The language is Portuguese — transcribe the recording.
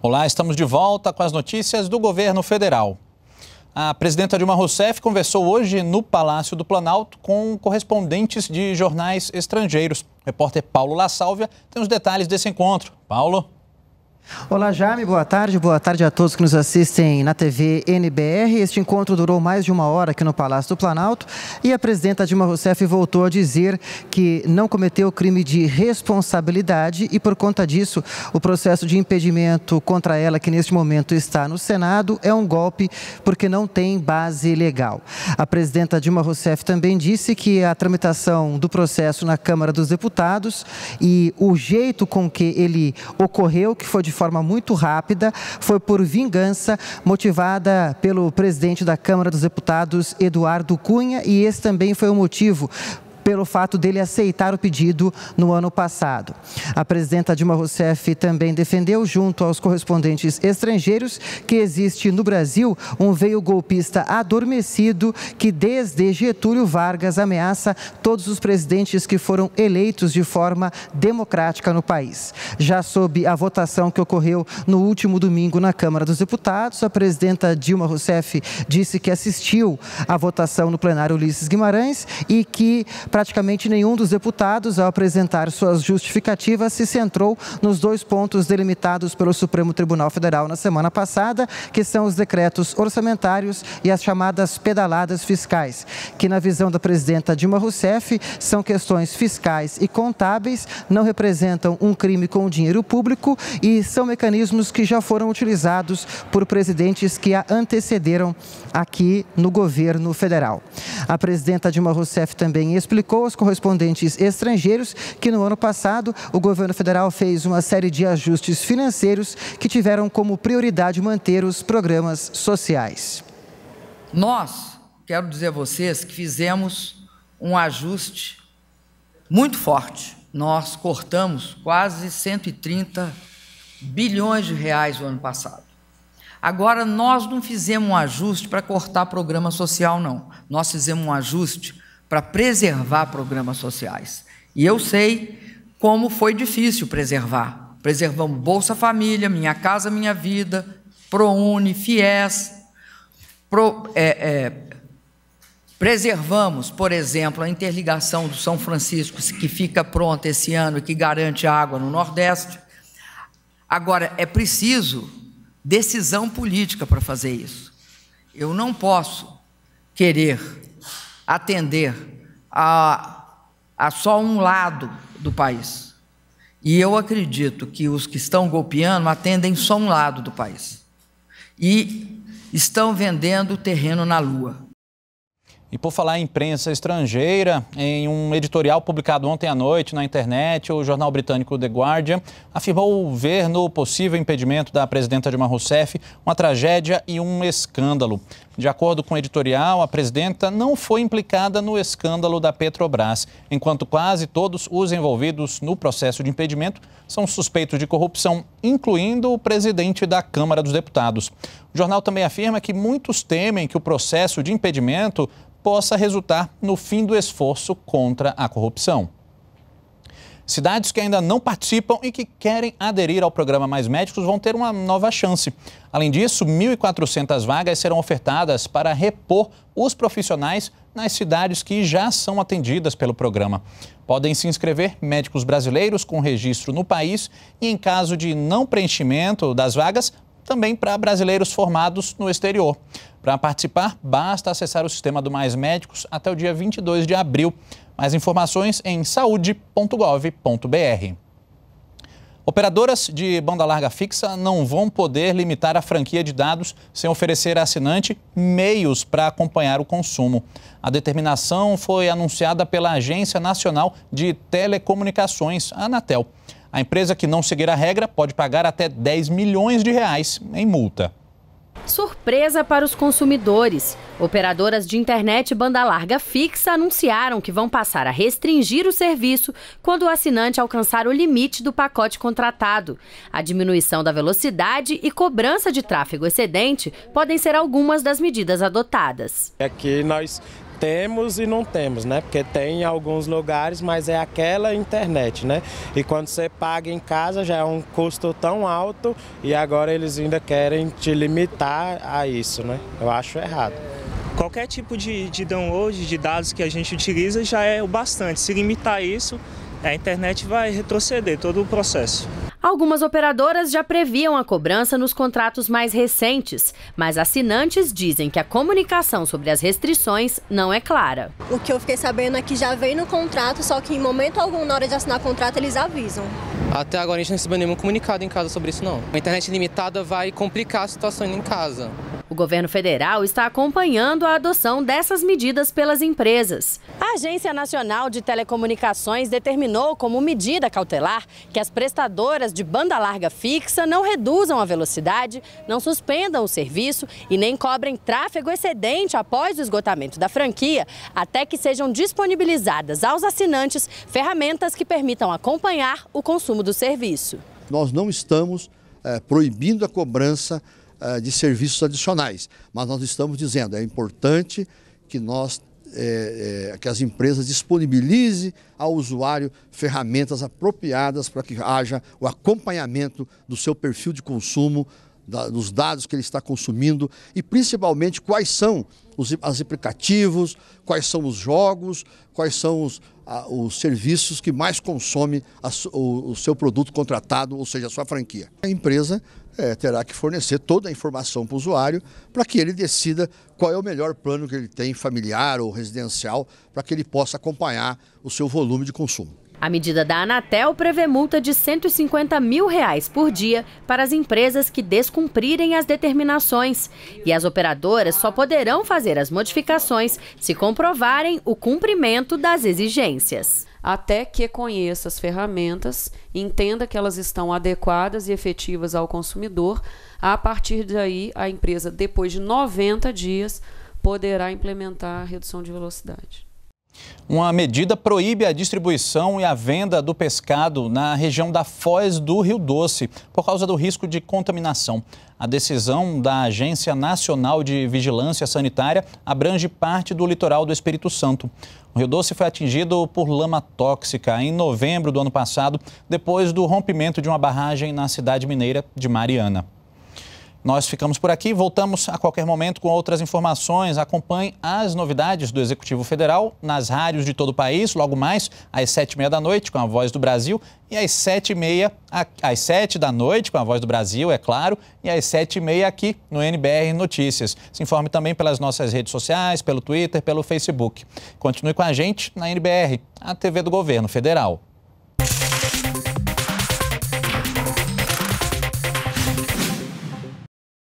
Olá, estamos de volta com as notícias do governo federal. A presidenta Dilma Rousseff conversou hoje no Palácio do Planalto com correspondentes de jornais estrangeiros. O repórter Paulo La Sálvia tem os detalhes desse encontro. Paulo. Olá, Jaime. Boa tarde. Boa tarde a todos que nos assistem na TV NBR. Este encontro durou mais de uma hora aqui no Palácio do Planalto e a presidenta Dilma Rousseff voltou a dizer que não cometeu crime de responsabilidade e, por conta disso, o processo de impedimento contra ela, que neste momento está no Senado, é um golpe porque não tem base legal. A presidenta Dilma Rousseff também disse que a tramitação do processo na Câmara dos Deputados e o jeito com que ele ocorreu, que foi de forma muito rápida, foi por vingança, motivada pelo presidente da Câmara dos Deputados, Eduardo Cunha, e esse também foi o motivo pelo fato dele aceitar o pedido no ano passado. A presidenta Dilma Rousseff também defendeu, junto aos correspondentes estrangeiros, que existe no Brasil um veio golpista adormecido que, desde Getúlio Vargas, ameaça todos os presidentes que foram eleitos de forma democrática no país. Já sob a votação que ocorreu no último domingo na Câmara dos Deputados, a presidenta Dilma Rousseff disse que assistiu à votação no plenário Ulisses Guimarães e que, para Praticamente nenhum dos deputados, ao apresentar suas justificativas, se centrou nos dois pontos delimitados pelo Supremo Tribunal Federal na semana passada, que são os decretos orçamentários e as chamadas pedaladas fiscais, que, na visão da presidenta Dilma Rousseff, são questões fiscais e contábeis, não representam um crime com o dinheiro público e são mecanismos que já foram utilizados por presidentes que a antecederam aqui no governo federal. A presidenta Dilma Rousseff também explicou com os correspondentes estrangeiros, que no ano passado o governo federal fez uma série de ajustes financeiros que tiveram como prioridade manter os programas sociais. Nós, quero dizer a vocês que fizemos um ajuste muito forte. Nós cortamos quase 130 bilhões de reais o ano passado. Agora, nós não fizemos um ajuste para cortar programa social, não. Nós fizemos um ajuste para preservar programas sociais. E eu sei como foi difícil preservar. Preservamos Bolsa Família, Minha Casa Minha Vida, ProUni, FIES. Pro, é, é, preservamos, por exemplo, a interligação do São Francisco, que fica pronta esse ano e que garante água no Nordeste. Agora, é preciso decisão política para fazer isso. Eu não posso querer atender a, a só um lado do país. E eu acredito que os que estão golpeando atendem só um lado do país. E estão vendendo terreno na lua. E por falar em imprensa estrangeira, em um editorial publicado ontem à noite na internet, o jornal britânico The Guardian afirmou ver no possível impedimento da presidenta Dilma Rousseff uma tragédia e um escândalo. De acordo com o editorial, a presidenta não foi implicada no escândalo da Petrobras, enquanto quase todos os envolvidos no processo de impedimento são suspeitos de corrupção, incluindo o presidente da Câmara dos Deputados. O jornal também afirma que muitos temem que o processo de impedimento possa resultar no fim do esforço contra a corrupção. Cidades que ainda não participam e que querem aderir ao programa Mais Médicos vão ter uma nova chance. Além disso, 1.400 vagas serão ofertadas para repor os profissionais nas cidades que já são atendidas pelo programa. Podem se inscrever médicos brasileiros com registro no país e, em caso de não preenchimento das vagas, também para brasileiros formados no exterior. Para participar, basta acessar o sistema do Mais Médicos até o dia 22 de abril. Mais informações em saúde.gov.br. Operadoras de banda larga fixa não vão poder limitar a franquia de dados sem oferecer a assinante meios para acompanhar o consumo. A determinação foi anunciada pela Agência Nacional de Telecomunicações, a Anatel. A empresa que não seguir a regra pode pagar até 10 milhões de reais em multa. Surpresa para os consumidores. Operadoras de internet banda larga fixa anunciaram que vão passar a restringir o serviço quando o assinante alcançar o limite do pacote contratado. A diminuição da velocidade e cobrança de tráfego excedente podem ser algumas das medidas adotadas. Aqui é nós temos e não temos, né? Porque tem em alguns lugares, mas é aquela internet, né? E quando você paga em casa já é um custo tão alto e agora eles ainda querem te limitar a isso, né? Eu acho errado. Qualquer tipo de, de download de dados que a gente utiliza já é o bastante. Se limitar isso, a internet vai retroceder todo o processo. Algumas operadoras já previam a cobrança nos contratos mais recentes, mas assinantes dizem que a comunicação sobre as restrições não é clara. O que eu fiquei sabendo é que já vem no contrato, só que em momento algum, na hora de assinar o contrato, eles avisam. Até agora a gente não recebeu nenhum comunicado em casa sobre isso, não. A internet limitada vai complicar a situação em casa governo federal está acompanhando a adoção dessas medidas pelas empresas. A Agência Nacional de Telecomunicações determinou como medida cautelar que as prestadoras de banda larga fixa não reduzam a velocidade, não suspendam o serviço e nem cobrem tráfego excedente após o esgotamento da franquia, até que sejam disponibilizadas aos assinantes ferramentas que permitam acompanhar o consumo do serviço. Nós não estamos é, proibindo a cobrança ah, de serviços adicionais. Mas nós estamos dizendo, é importante que nós é, é, que as empresas disponibilizem ao usuário ferramentas apropriadas para que haja o acompanhamento do seu perfil de consumo da, dos dados que ele está consumindo e principalmente quais são os as aplicativos, quais são os jogos, quais são os, a, os serviços que mais consome a, o, o, seu produto contratado, ou seja, a sua franquia. A empresa é, terá que fornecer toda a informação para o usuário para que ele decida qual é o melhor plano que ele tem, familiar ou residencial, para que ele possa acompanhar o seu volume de consumo. A medida da Anatel prevê multa de R$ 150 mil reais por dia para as empresas que descumprirem as determinações. E as operadoras só poderão fazer as modificações se comprovarem o cumprimento das exigências. Até que conheça as ferramentas, entenda que elas estão adequadas e efetivas ao consumidor, a partir daí a empresa, depois de 90 dias, poderá implementar a redução de velocidade. Uma medida proíbe a distribuição e a venda do pescado na região da Foz do Rio Doce, por causa do risco de contaminação. A decisão da Agência Nacional de Vigilância Sanitária abrange parte do litoral do Espírito Santo. O Rio Doce foi atingido por lama tóxica em novembro do ano passado, depois do rompimento de uma barragem na cidade mineira de Mariana. Nós ficamos por aqui, voltamos a qualquer momento com outras informações. Acompanhe as novidades do Executivo Federal nas rádios de todo o país, logo mais às sete e meia da noite com a Voz do Brasil e às sete e meia, às sete da noite com a Voz do Brasil, é claro, e às sete e meia aqui no NBR Notícias. Se informe também pelas nossas redes sociais, pelo Twitter, pelo Facebook. Continue com a gente na NBR, a TV do Governo Federal.